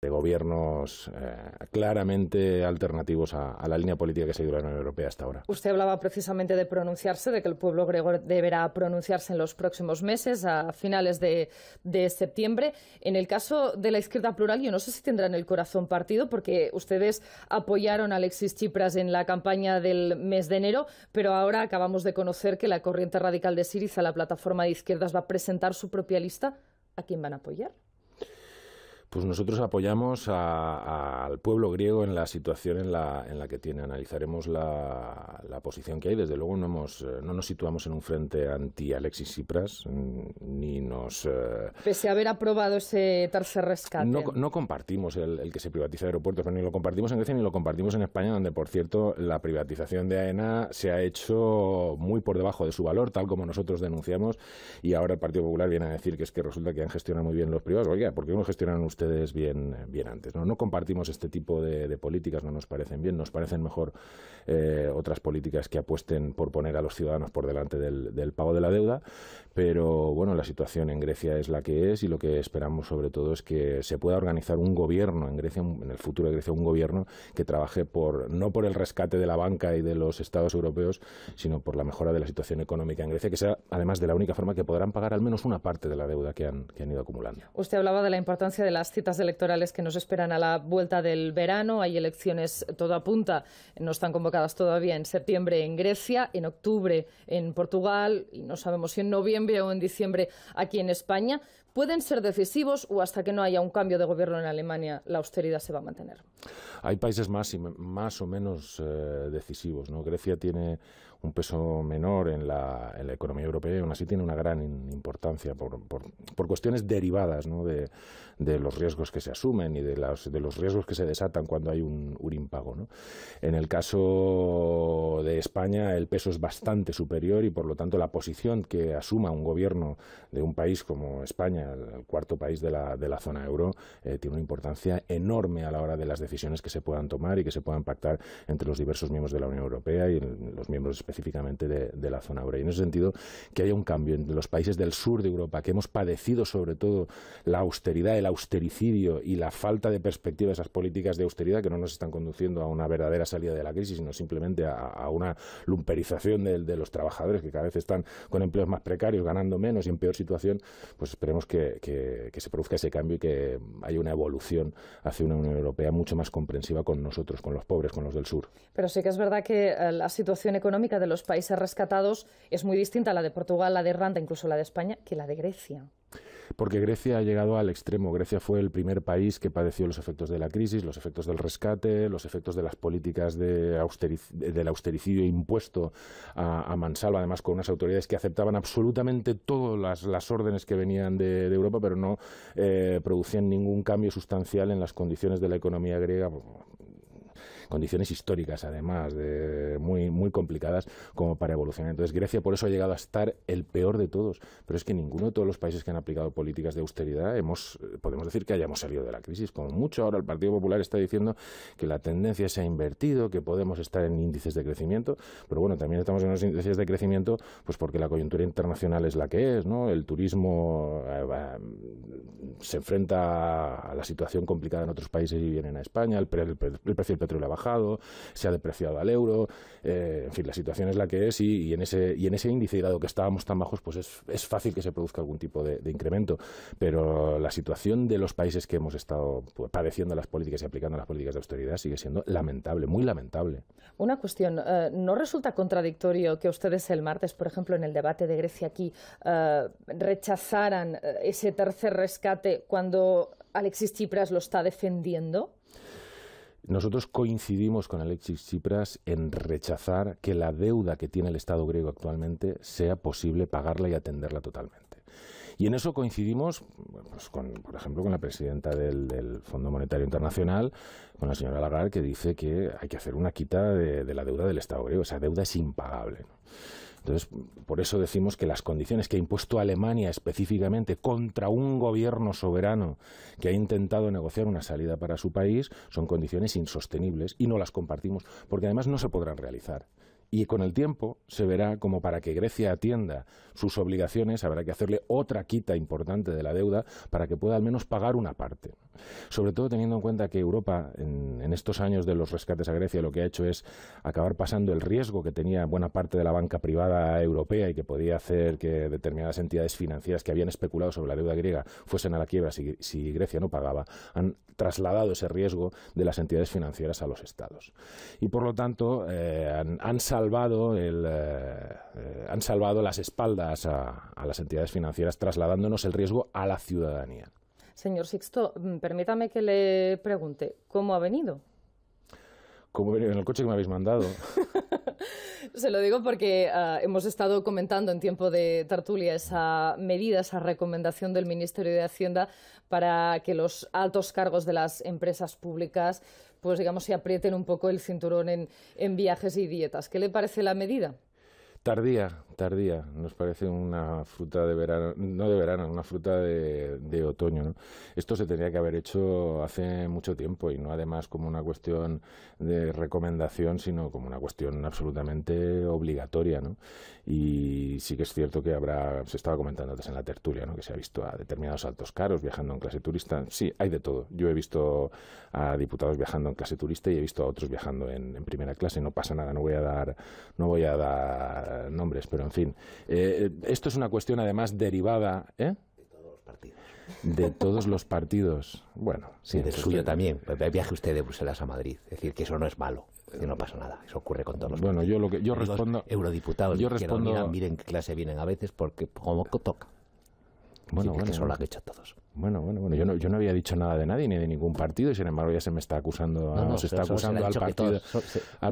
de gobiernos eh, claramente alternativos a, la línea política que ha seguido la Unión Europea hasta ahora. Usted hablaba precisamente de pronunciarse, de que el pueblo griego deberá pronunciarse en los próximos meses, a finales de, de, septiembre. En el caso de la izquierda plural, yo no sé si tendrán el corazón partido, porque ustedes apoyaron a Alexis Tsipras en la campaña del mes de enero, pero ahora acabamos de conocer que la corriente radical de Siriza, la plataforma de izquierdas, va a presentar su propia lista. ¿A quién van a apoyar? Pues nosotros apoyamos al pueblo griego en la situación en la, en la que tiene. Analizaremos la, posición que hay. Desde luego no, hemos, eh, no nos situamos en un frente anti-Alexis Tsipras, mm, ni nos... Eh, Pese a haber aprobado ese tercer rescate. No, compartimos el, que se privatiza aeropuertos, pero ni lo compartimos en Grecia ni lo compartimos en España, donde, por cierto, la privatización de AENA se ha hecho muy por debajo de su valor, tal como nosotros denunciamos, y ahora el Partido Popular viene a decir que es que resulta que han gestionado muy bien los privados. Oiga, ¿por qué no gestionan ustedes? ustedes bien, bien antes. No, no compartimos este tipo de, políticas, no nos parecen bien, nos parecen mejor eh, otras políticas que apuesten por poner a los ciudadanos por delante del, pago de la deuda, pero bueno, la situación en Grecia es la que es y lo que esperamos sobre todo es que se pueda organizar un gobierno en Grecia, en el futuro de Grecia, un gobierno que trabaje por no por el rescate de la banca y de los estados europeos, sino por la mejora de la situación económica en Grecia, que sea además de la única forma que podrán pagar al menos una parte de la deuda que han, que han ido acumulando. Usted hablaba de la importancia de las citas electorales que nos esperan a la vuelta del verano. Hay elecciones, todo apunta, no están convocadas todavía en septiembre en Grecia, en octubre en Portugal y no sabemos si en noviembre o en diciembre aquí en España. ¿Pueden ser decisivos o hasta que no haya un cambio de gobierno en Alemania la austeridad se va a mantener? Hay países más, y más o menos eh, decisivos. ¿no? Grecia tiene un peso menor en la, economía europea y aún así tiene una gran importancia por, cuestiones derivadas de, de los riesgos que se asumen y de, las, de los riesgos que se desatan cuando hay un, impago. En el caso de España, el peso es bastante superior y, por lo tanto, la posición que asuma un gobierno de un país como España, el cuarto país de la, zona euro, eh, tiene una importancia enorme a la hora de las decisiones que se puedan tomar y que se puedan pactar entre los diversos miembros de la Unión Europea y los miembros específicamente de, la zona euro. Y en ese sentido, que haya un cambio en los países del sur de Europa, que hemos padecido sobre todo la austeridad, austericidio y la falta de perspectiva de esas políticas de austeridad que no nos están conduciendo a una verdadera salida de la crisis, sino simplemente a, una lumperización de, los trabajadores que cada vez están con empleos más precarios, ganando menos y en peor situación, pues esperemos que, que se produzca ese cambio y que haya una evolución hacia una Unión Europea mucho más comprensiva con nosotros, con los pobres, con los del sur. Pero sí que es verdad que eh, la situación económica de los países rescatados es muy distinta a la de Portugal, la de Irlanda, incluso la de España, que la de Grecia porque Grecia ha llegado al extremo. Grecia fue el primer país que padeció los efectos de la crisis, los efectos del rescate, los efectos de las políticas de del austericidio impuesto a, Mansalva, además con unas autoridades que aceptaban absolutamente todas las, órdenes que venían de, Europa, pero no eh, producían ningún cambio sustancial en las condiciones de la economía griega. Pues, condiciones históricas además muy, muy complicadas como para evolucionar. Entonces Grecia por eso ha llegado a estar el peor de todos, pero es que ninguno de todos los países que han aplicado políticas de austeridad hemos, podemos decir que hayamos salido de la crisis. Como mucho ahora el Partido Popular está diciendo que la tendencia se ha invertido, que podemos estar en índices de crecimiento, pero bueno, también estamos en los índices de crecimiento pues porque la coyuntura internacional es la que es, ¿no? El turismo eh, se enfrenta a la situación complicada en otros países y vienen a España, el, precio del petróleo se ha depreciado al euro, eh, en fin, la situación es la que es y, en, ese, y en ese índice, dado que estábamos tan bajos, pues es, fácil que se produzca algún tipo de, incremento. Pero la situación de los países que hemos estado pues, padeciendo las políticas y aplicando las políticas de austeridad sigue siendo lamentable, muy lamentable. Una cuestión, eh, ¿no resulta contradictorio que ustedes el martes, por ejemplo, en el debate de Grecia aquí, eh, rechazaran ese tercer rescate cuando Alexis Tsipras lo está defendiendo? Nosotros coincidimos con Alexis Tsipras en rechazar que la deuda que tiene el Estado griego actualmente sea posible pagarla y atenderla totalmente. Y en eso coincidimos, pues, con, por ejemplo, con la presidenta del, del, Fondo Monetario Internacional, con la señora Lagarde, que dice que hay que hacer una quita de, la deuda del Estado griego. O Esa deuda es impagable. Entonces, por eso decimos que las condiciones que ha impuesto Alemania específicamente contra un gobierno soberano que ha intentado negociar una salida para su país son condiciones insostenibles y no las compartimos, porque además no se podrán realizar. Y con el tiempo se verá como para que Grecia atienda sus obligaciones habrá que hacerle otra quita importante de la deuda para que pueda al menos pagar una parte sobre todo teniendo en cuenta que Europa en, estos años de los rescates a Grecia lo que ha hecho es acabar pasando el riesgo que tenía buena parte de la banca privada europea y que podía hacer que determinadas entidades financieras que habían especulado sobre la deuda griega fuesen a la quiebra si, Grecia no pagaba, han trasladado ese riesgo de las entidades financieras a los estados. Y por lo tanto eh, han, salvado el, eh, eh, han salvado las espaldas a las entidades financieras trasladándonos el riesgo a la ciudadanía. Señor Sixto, mm, permítame que le pregunte, ¿cómo ha venido? ¿Cómo ha venido en el coche que me habéis mandado? Se lo digo porque ah, hemos estado comentando en tiempo de tertulia esa medida, esa recomendación del Ministerio de Hacienda para que los altos cargos de las empresas públicas, pues digamos, se aprieten un poco el cinturón en, en viajes y dietas. ¿Qué le parece la medida? Tardía, tardía, nos parece una fruta de verano, no de verano, una fruta de, otoño. ¿no? Esto se tendría que haber hecho hace mucho tiempo y no además como una cuestión de recomendación, sino como una cuestión absolutamente obligatoria. ¿no? Y sí que es cierto que habrá, se estaba comentando antes en la tertulia, ¿no? que se ha visto a determinados altos caros viajando en clase turista. Sí, hay de todo. Yo he visto a diputados viajando en clase turista y he visto a otros viajando en, primera clase. No pasa nada, no voy a dar, no voy a dar nombres, pero en fin. Eh, esto es una cuestión además derivada. ¿eh? partidos. De todos los partidos. Bueno, sí. Del suyo también. Pues viaje usted de Bruselas a Madrid. Es decir, que eso no es malo. Que no pasa nada. Eso ocurre con todos los Bueno, yo lo que yo respondo. Eurodiputados. Yo respondo. miren qué clase vienen a veces porque como toca. Bueno, bueno. Que eso lo han hecho todos. Bueno, bueno, bueno, yo no, yo no había dicho nada de nadie ni de ningún partido y sin embargo ya se me está acusando, no, está acusando al,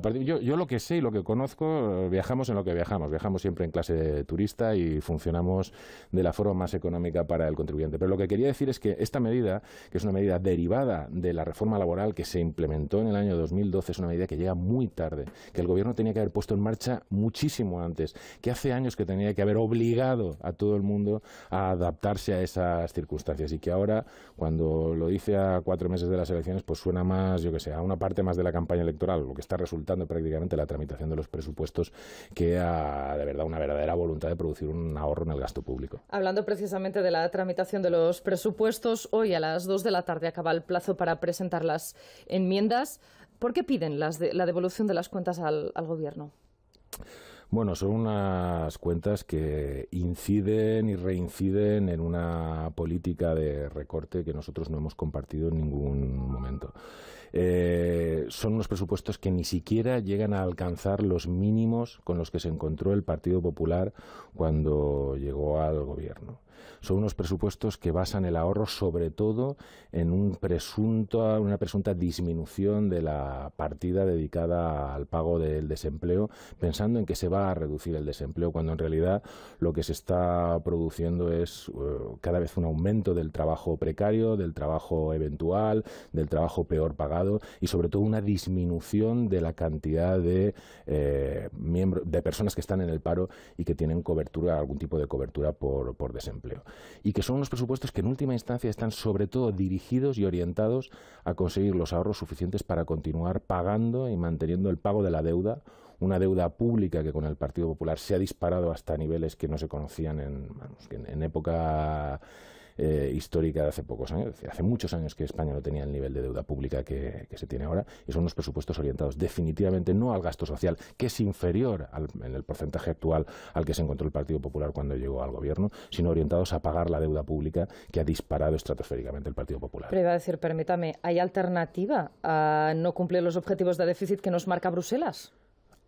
partido, Yo, yo lo que sé y lo que conozco, viajamos en lo que viajamos, viajamos siempre en clase de turista y funcionamos de la forma más económica para el contribuyente. Pero lo que quería decir es que esta medida, que es una medida derivada de la reforma laboral que se implementó en el año 2012, es una medida que llega muy tarde, que el gobierno tenía que haber puesto en marcha muchísimo antes, que hace años que tenía que haber obligado a todo el mundo a adaptarse a esas circunstancias y que ahora, cuando lo dice a cuatro meses de las elecciones, pues suena más, yo que sé, a una parte más de la campaña electoral, lo que está resultando prácticamente la tramitación de los presupuestos que a, de verdad, una verdadera voluntad de producir un ahorro en el gasto público. Hablando precisamente de la tramitación de los presupuestos, hoy a las dos de la tarde acaba el plazo para presentar las enmiendas. ¿Por qué piden las la devolución de las cuentas al, al Gobierno? Bueno, son unas cuentas que inciden y reinciden en una política de recorte que nosotros no hemos compartido en ningún momento. Eh, son unos presupuestos que ni siquiera llegan a alcanzar los mínimos con los que se encontró el Partido Popular cuando llegó al gobierno. Son unos presupuestos que basan el ahorro sobre todo en un presunto, una presunta disminución de la partida dedicada al pago del desempleo, pensando en que se va a reducir el desempleo, cuando en realidad lo que se está produciendo es eh, cada vez un aumento del trabajo precario, del trabajo eventual, del trabajo peor pagado y sobre todo una disminución de la cantidad de eh, de personas que están en el paro y que tienen cobertura, algún tipo de cobertura por, por desempleo. Y que son unos presupuestos que en última instancia están sobre todo dirigidos y orientados a conseguir los ahorros suficientes para continuar pagando y manteniendo el pago de la deuda, una deuda pública que con el Partido Popular se ha disparado hasta niveles que no se conocían en época eh, histórica de hace pocos años. Hace muchos años que España no tenía el nivel de deuda pública que, se tiene ahora y son unos presupuestos orientados definitivamente no al gasto social, que es inferior al, en el porcentaje actual al que se encontró el Partido Popular cuando llegó al gobierno, sino orientados a pagar la deuda pública que ha disparado estratosféricamente el Partido Popular. Pero iba a decir, permítame, ¿hay alternativa a no cumplir los objetivos de déficit que nos marca Bruselas?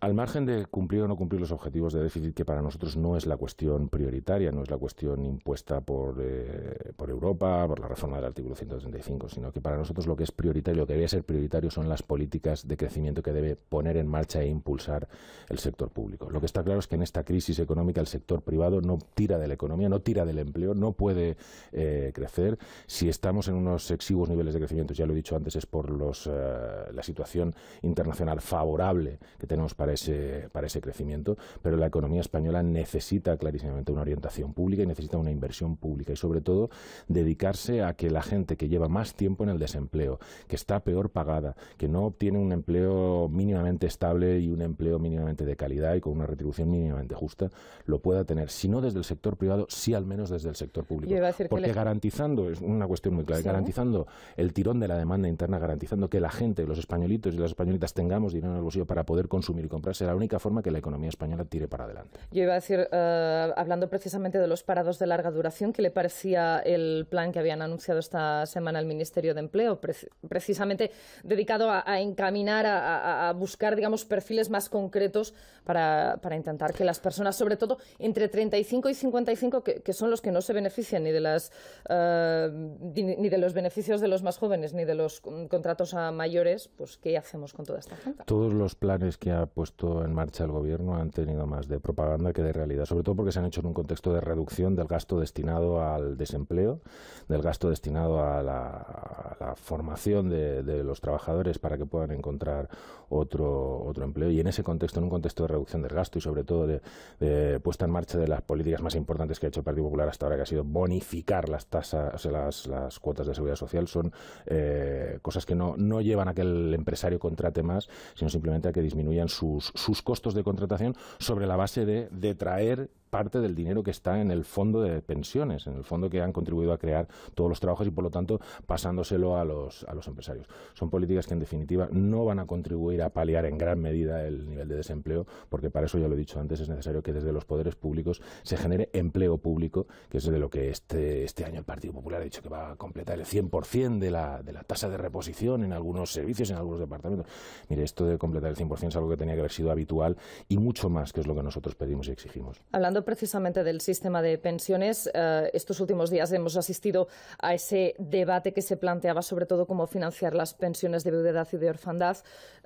Al margen de cumplir o no cumplir los objetivos de déficit, que para nosotros no es la cuestión prioritaria, no es la cuestión impuesta por, eh, Europa, por la reforma del artículo 135, sino que para nosotros lo que es prioritario, lo que debe ser prioritario, son las políticas de crecimiento que debe poner en marcha e impulsar el sector público. Lo que está claro es que en esta crisis económica el sector privado no tira de la economía, no tira del empleo, no puede eh, crecer. Si estamos en unos exiguos niveles de crecimiento, ya lo he dicho antes, es por los, eh, la situación internacional favorable que tenemos para ese, para ese crecimiento, pero la economía española necesita clarísimamente una orientación pública y necesita una inversión pública y sobre todo dedicarse a que la gente que lleva más tiempo en el desempleo, que está peor pagada, que no obtiene un empleo mínimamente estable y un empleo mínimamente de calidad y con una retribución mínimamente justa, lo pueda tener, si no desde el sector privado, sí al menos desde el sector público. Porque garantizando, es una cuestión muy clara, garantizando el tirón de la demanda interna, garantizando que la gente, los españolitos y las españolitas tengamos dinero en el bolsillo para poder consumir y la única forma que la economía española tire para adelante. Yo iba a decir, eh, hablando precisamente de los parados de larga duración, ¿qué le parecía el plan que habían anunciado esta semana el Ministerio de Empleo, precisamente dedicado a, encaminar, a, buscar, digamos, perfiles más concretos para, intentar que las personas, sobre todo entre 35 y 55, que, son los que no se benefician ni de las eh, ni de los beneficios de los más jóvenes ni de los mm, contratos a mayores, pues ¿qué hacemos con toda esta gente? Todos los planes que ha puesto en marcha el gobierno han tenido más de propaganda que de realidad, sobre todo porque se han hecho en un contexto de reducción del gasto destinado al desempleo, del gasto destinado a la, formación de, los trabajadores para que puedan encontrar otro, otro empleo. Y en ese contexto, en un contexto de reducción del gasto y sobre todo de, puesta en marcha de las políticas más importantes que ha hecho el Partido Popular hasta ahora, que ha sido bonificar las tasas, o sea, las, las cuotas de seguridad social, son eh, cosas que no, no llevan a que el empresario contrate más, sino simplemente a que disminuyan su sus, costos de contratación sobre la base de, de traer parte del dinero que está en el fondo de pensiones, en el fondo que han contribuido a crear todos los trabajos y por lo tanto pasándoselo a los, a los empresarios. Son políticas que en definitiva no van a contribuir a paliar en gran medida el nivel de desempleo, porque para eso ya lo he dicho antes, es necesario que desde los poderes públicos se genere empleo público, que es de lo que este, este año el Partido Popular ha dicho que va a completar el 100% de la, de la tasa de reposición en algunos servicios, en algunos departamentos. Mire, esto de completar el 100% es algo que tenía que haber sido habitual y mucho más, que es lo que nosotros pedimos y exigimos precisamente del sistema de pensiones, eh, estos últimos días hemos asistido a ese debate que se planteaba sobre todo cómo financiar las pensiones de viudedad y de orfandad.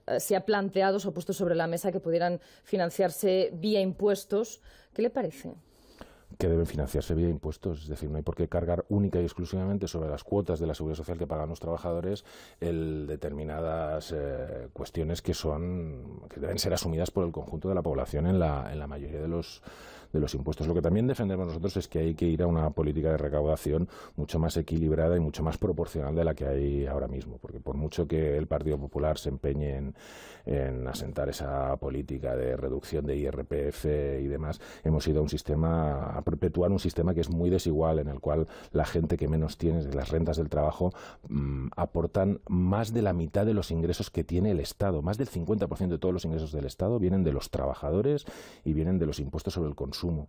Eh, se ha planteado, se ha puesto sobre la mesa que pudieran financiarse vía impuestos. ¿Qué le parece? que deben financiarse vía impuestos. Es decir, no hay por qué cargar única y exclusivamente sobre las cuotas de la seguridad social que pagan los trabajadores el determinadas eh, cuestiones que son que deben ser asumidas por el conjunto de la población en la, en la mayoría de los de los impuestos. Lo que también defendemos nosotros es que hay que ir a una política de recaudación mucho más equilibrada y mucho más proporcional de la que hay ahora mismo, porque por mucho que el Partido Popular se empeñe en, asentar esa política de reducción de IRPF y demás, hemos ido a un sistema, a perpetuar un sistema que es muy desigual, en el cual la gente que menos tiene de las rentas del trabajo mm, aportan más de la mitad de los ingresos que tiene el Estado, más del 50% de todos los ingresos del Estado vienen de los trabajadores y vienen de los impuestos sobre el consumo consumo.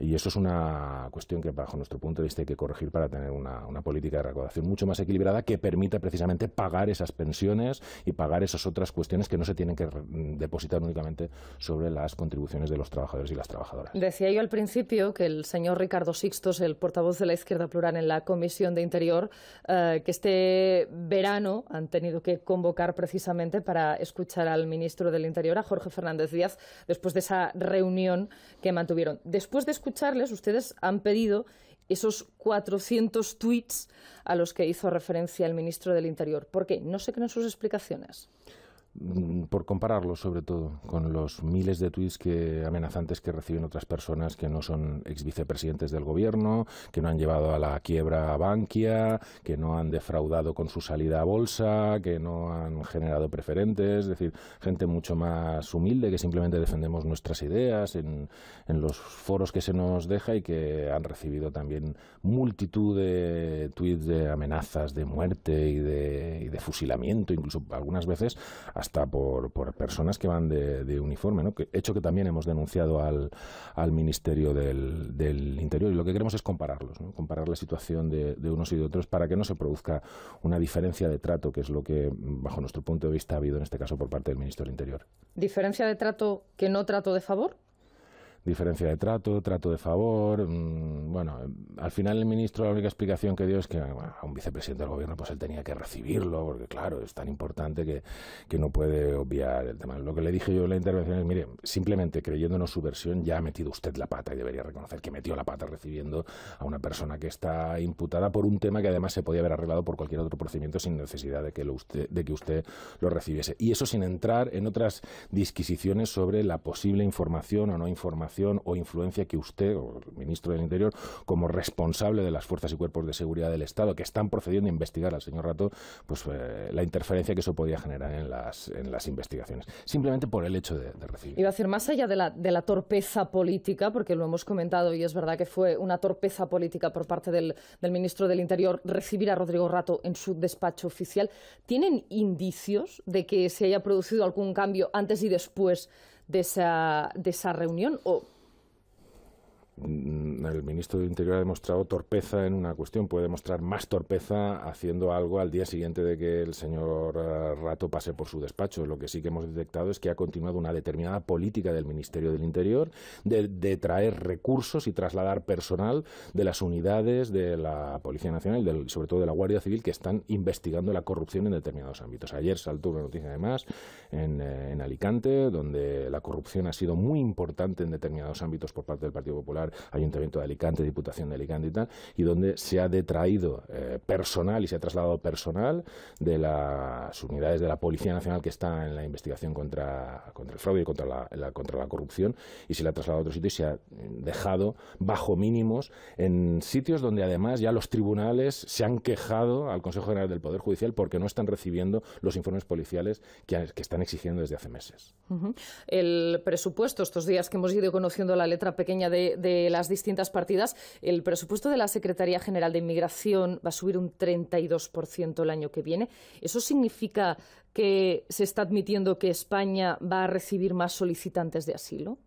Y eso es una cuestión que, bajo nuestro punto de vista, hay que corregir para tener una, política de recaudación mucho más equilibrada que permita precisamente pagar esas pensiones y pagar esas otras cuestiones que no se tienen que mm, depositar únicamente sobre las contribuciones de los trabajadores y las trabajadoras. Decía yo al principio que el señor Ricardo Sixtos, el portavoz de la izquierda plural en la Comisión de Interior, eh, que este verano han tenido que convocar precisamente para escuchar al ministro del Interior, a Jorge Fernández Díaz, después de esa reunión que mantuvieron. Después de escucharles, ustedes han pedido esos 400 tweets a los que hizo referencia el ministro del Interior. ¿Por qué? No se creen sus explicaciones. Mm, por compararlo sobre todo con los miles de tweets que amenazantes que reciben otras personas que no son ex vicepresidentes del gobierno, que no han llevado a la quiebra a Bankia, que no han defraudado con su salida a bolsa, que no han generado preferentes, es decir, gente mucho más humilde que simplemente defendemos nuestras ideas en, los foros que se nos deja y que han recibido también multitud de tweets de amenazas, de muerte y de fusilamiento, incluso algunas veces hasta por, personas que van de, uniforme, ¿no? hecho que también hemos denunciado al, Ministerio del, Interior. Y lo que queremos es compararlos, comparar la situación de, de, unos y de otros para que no se produzca una diferencia de trato, que es lo que, bajo nuestro punto de vista, ha habido en este caso por parte del Ministerio del Interior. ¿Diferencia de trato que no trato de favor? diferencia de trato, trato de favor. Mm, bueno, al final el ministro la única explicación que dio es que a un vicepresidente del gobierno pues él tenía que recibirlo, porque claro, es tan importante que, que no puede obviar el tema. Lo que le dije yo en la intervención es, mire, simplemente creyéndonos su versión ya ha metido usted la pata y debería reconocer que metió la pata recibiendo a una persona que está imputada por un tema que además se podía haber arreglado por cualquier otro procedimiento sin necesidad de que, lo de que usted lo recibiese. Y eso sin entrar en otras disquisiciones sobre la posible información o no información o influencia que usted, o el ministro del Interior, como responsable de las fuerzas y cuerpos de seguridad del Estado, que están procediendo a investigar al señor Rato, pues eh, la interferencia que eso podía generar en las, en las investigaciones, simplemente por el hecho de, recibir. Iba a decir, más allá de la, de la torpeza política, porque lo hemos comentado y es verdad que fue una torpeza política por parte del ministro del Interior recibir a Rodrigo Rato en su despacho oficial, ¿tienen indicios de que se haya producido algún cambio antes y después de esa, de esa reunión o Mm, el ministro del Interior ha demostrado torpeza en una cuestión, puede demostrar más torpeza haciendo algo al día siguiente de que el señor eh, Rato pase por su despacho. Lo que sí que hemos detectado es que ha continuado una determinada política del Ministerio del Interior de, traer recursos y trasladar personal de las unidades de la Policía Nacional y sobre todo de la Guardia Civil que están investigando la corrupción en determinados ámbitos. Ayer saltó una noticia además en eh, Alicante, donde la corrupción ha sido muy importante en determinados ámbitos por parte del Partido Popular Ayuntamiento de Alicante, Diputación de Alicante y tal, y donde se ha detraído eh, personal y se ha trasladado personal de las unidades de la Policía Nacional que está en la investigación contra, contra el fraude y contra la, contra la corrupción, y se le ha trasladado a otro sitio y se ha dejado bajo mínimos en sitios donde además ya los tribunales se han quejado al Consejo General del Poder Judicial porque no están recibiendo los informes policiales que, que están exigiendo desde hace meses. El presupuesto, estos días que hemos ido conociendo la letra pequeña de las distintas partidas. El presupuesto de la Secretaría General de Inmigración va a subir un 32% el año que viene. ¿Eso significa que se está admitiendo que España va a recibir más solicitantes de asilo?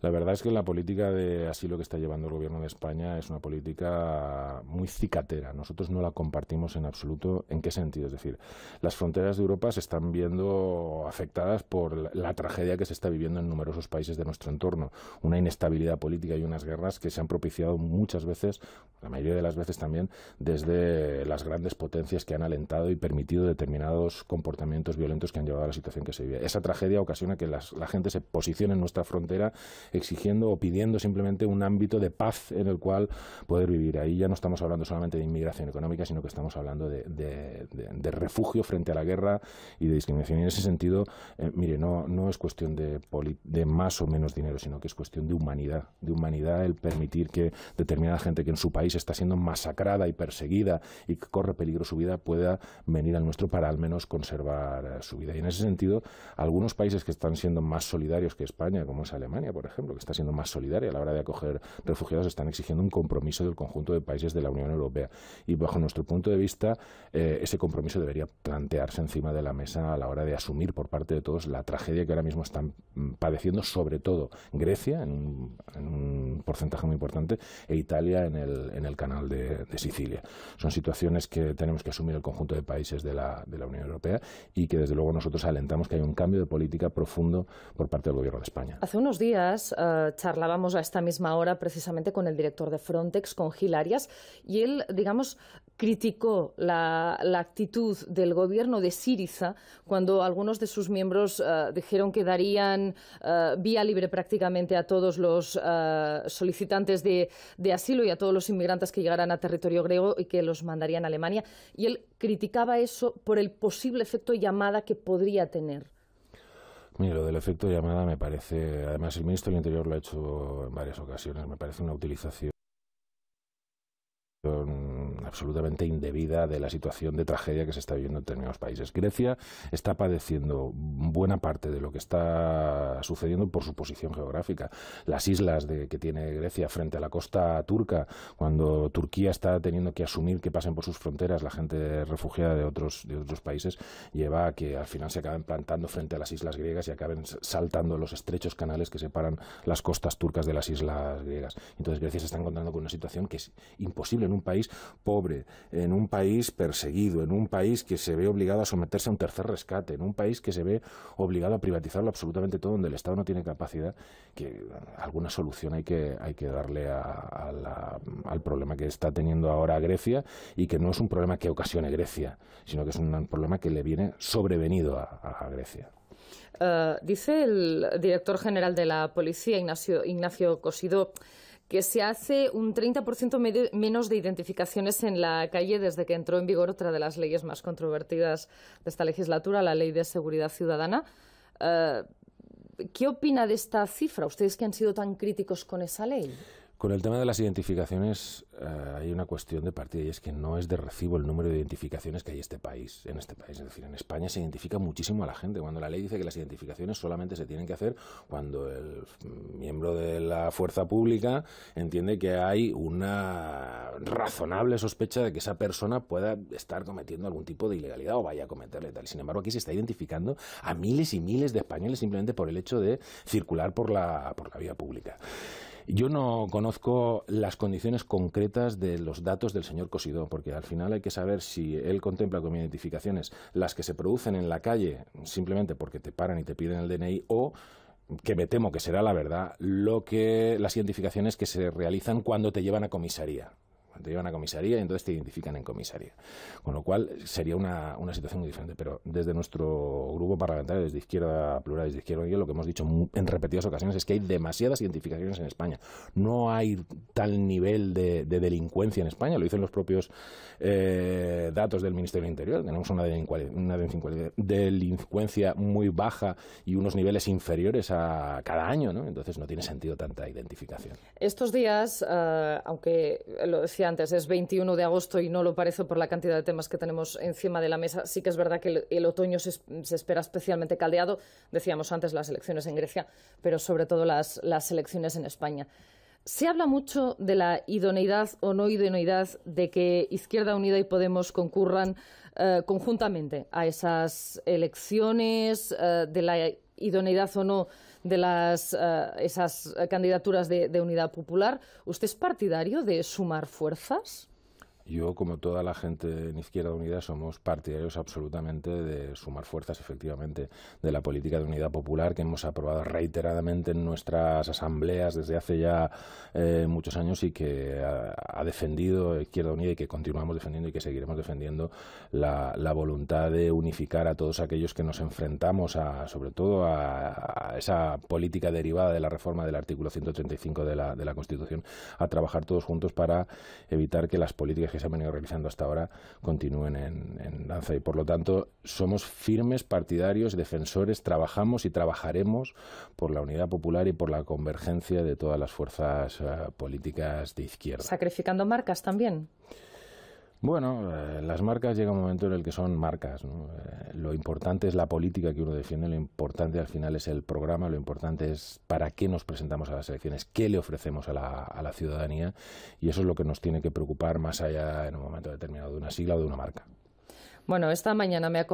La verdad es que la política de asilo que está llevando el gobierno de España es una política muy cicatera. Nosotros no la compartimos en absoluto. ¿En qué sentido? Es decir, las fronteras de Europa se están viendo afectadas por la tragedia que se está viviendo en numerosos países de nuestro entorno. Una inestabilidad política y unas guerras que se han propiciado muchas veces, la mayoría de las veces también, desde las grandes potencias que han alentado y permitido determinados comportamientos violentos que han llevado a la situación que se vive. Esa tragedia ocasiona que la gente se posicione en nuestra frontera exigiendo o pidiendo simplemente un ámbito de paz en el cual poder vivir. Ahí ya no estamos hablando solamente de inmigración económica, sino que estamos hablando de, de, refugio frente a la guerra y de discriminación. Y en ese sentido, eh, mire, no, no es cuestión de, de más o menos dinero, sino que es cuestión de humanidad. De humanidad el permitir que determinada gente que en su país está siendo masacrada y perseguida y que corre peligro su vida pueda venir al nuestro para al menos conservar eh, su vida. Y en ese sentido, algunos países que están siendo más solidarios que España, como es Alemania, por ejemplo, que está siendo más solidaria a la hora de acoger refugiados, están exigiendo un compromiso del conjunto de países de la Unión Europea. Y bajo nuestro punto de vista, eh, ese compromiso debería plantearse encima de la mesa a la hora de asumir por parte de todos la tragedia que ahora mismo están mm, padeciendo, sobre todo Grecia, en un, porcentaje muy importante, e Italia en el, en el canal de, Sicilia. Son situaciones que tenemos que asumir el conjunto de países de la, de la Unión Europea y que desde luego nosotros alentamos que haya un cambio de política profundo por parte del Gobierno de España. Hace unos días eh, charlábamos a esta misma hora precisamente con el director de Frontex, con Gil Arias, y él, digamos, criticó la, actitud del gobierno de Siriza cuando algunos de sus miembros eh, dijeron que darían eh, vía libre prácticamente a todos los solicitantes de, de asilo y a todos los inmigrantes que llegaran a territorio griego y que los mandarían a Alemania. Y él criticaba eso por el posible efecto llamada que podría tener Mira, lo del efecto llamada me parece, además el ministro del Interior lo ha hecho en varias ocasiones, me parece una utilización absolutamente indebida de la situación de tragedia que se está viviendo en determinados países. Grecia está padeciendo buena parte de lo que está sucediendo por su posición geográfica. Las islas de, que tiene Grecia frente a la costa turca, cuando Turquía está teniendo que asumir que pasen por sus fronteras la gente refugiada de otros, de otros países, lleva a que al final se acaben plantando frente a las islas griegas y acaben saltando los estrechos canales que separan las costas turcas de las islas griegas. Entonces Grecia se está encontrando con una situación que es imposible en un país por en un país perseguido, en un país que se ve obligado a someterse a un tercer rescate, en un país que se ve obligado a privatizarlo absolutamente todo, donde el Estado no tiene capacidad, que alguna solución hay que, hay que darle al problema que está teniendo ahora Grecia y que no es un problema que ocasione Grecia, sino que es un problema que le viene sobrevenido a, Grecia. Eh, dice el director general de la policía, Ignacio, Ignacio Cosido que se hace un 30% menos de identificaciones en la calle desde que entró en vigor otra de las leyes más controvertidas de esta legislatura, la Ley de Seguridad Ciudadana. Eh, ¿Qué opina de esta cifra, ustedes que han sido tan críticos con esa ley? Con el tema de las identificaciones eh, hay una cuestión de partida y es que no es de recibo el número de identificaciones que hay este país, en este país. Es decir, en España se identifica muchísimo a la gente. Cuando la ley dice que las identificaciones solamente se tienen que hacer cuando el miembro de la fuerza pública entiende que hay una razonable sospecha de que esa persona pueda estar cometiendo algún tipo de ilegalidad o vaya a cometerle tal. Sin embargo, aquí se está identificando a miles y miles de españoles simplemente por el hecho de circular por la, por la vía pública. Yo no conozco las condiciones concretas de los datos del señor Cosidó, porque al final hay que saber si él contempla con identificaciones las que se producen en la calle simplemente porque te paran y te piden el DNI o que me temo que será la verdad, lo que las identificaciones que se realizan cuando te llevan a comisaría. Te llevan a comisaría y entonces te identifican en comisaría. Con lo cual sería una, situación muy diferente. Pero desde nuestro grupo parlamentario, desde Izquierda Plural, desde Izquierda Unida, lo que hemos dicho en repetidas ocasiones es que hay demasiadas identificaciones en España. No hay tal nivel de, delincuencia en España, lo dicen los propios eh, datos del Ministerio del Interior. Tenemos una delincuencia, muy baja y unos niveles inferiores a cada año, ¿no? Entonces no tiene sentido tanta identificación. Estos días, eh, aunque lo decía antes, es 21 de agosto y no lo parece por la cantidad de temas que tenemos encima de la mesa. Sí que es verdad que el, otoño se, espera especialmente caldeado. Decíamos antes las elecciones en Grecia, pero sobre todo las, elecciones en España. Se habla mucho de la idoneidad o no idoneidad de que Izquierda Unida y Podemos concurran eh, conjuntamente a esas elecciones, eh, de la idoneidad o no de las, eh, esas eh, candidaturas de, Unidad Popular. ¿Usted es partidario de sumar fuerzas? Yo, como toda la gente en Izquierda Unida, somos partidarios absolutamente de sumar fuerzas, efectivamente, de la política de unidad popular que hemos aprobado reiteradamente en nuestras asambleas desde hace ya eh, muchos años y que ha, defendido Izquierda Unida y que continuamos defendiendo y que seguiremos defendiendo la, voluntad de unificar a todos aquellos que nos enfrentamos, a, sobre todo a esa política derivada de la reforma del artículo 135 de la, de la Constitución, a trabajar todos juntos para evitar que las políticas que se han venido realizando hasta ahora continúen en, en danza. Y por lo tanto, somos firmes partidarios, defensores, trabajamos y trabajaremos por la unidad popular y por la convergencia de todas las fuerzas eh, políticas de izquierda. Sacrificando marcas también. Bueno, eh, las marcas llega un momento en el que son marcas. Eh, lo importante es la política que uno defiende, lo importante al final es el programa, lo importante es para qué nos presentamos a las elecciones, qué le ofrecemos a la, a la ciudadanía y eso es lo que nos tiene que preocupar más allá en un momento determinado de una sigla o de una marca. Bueno, esta mañana me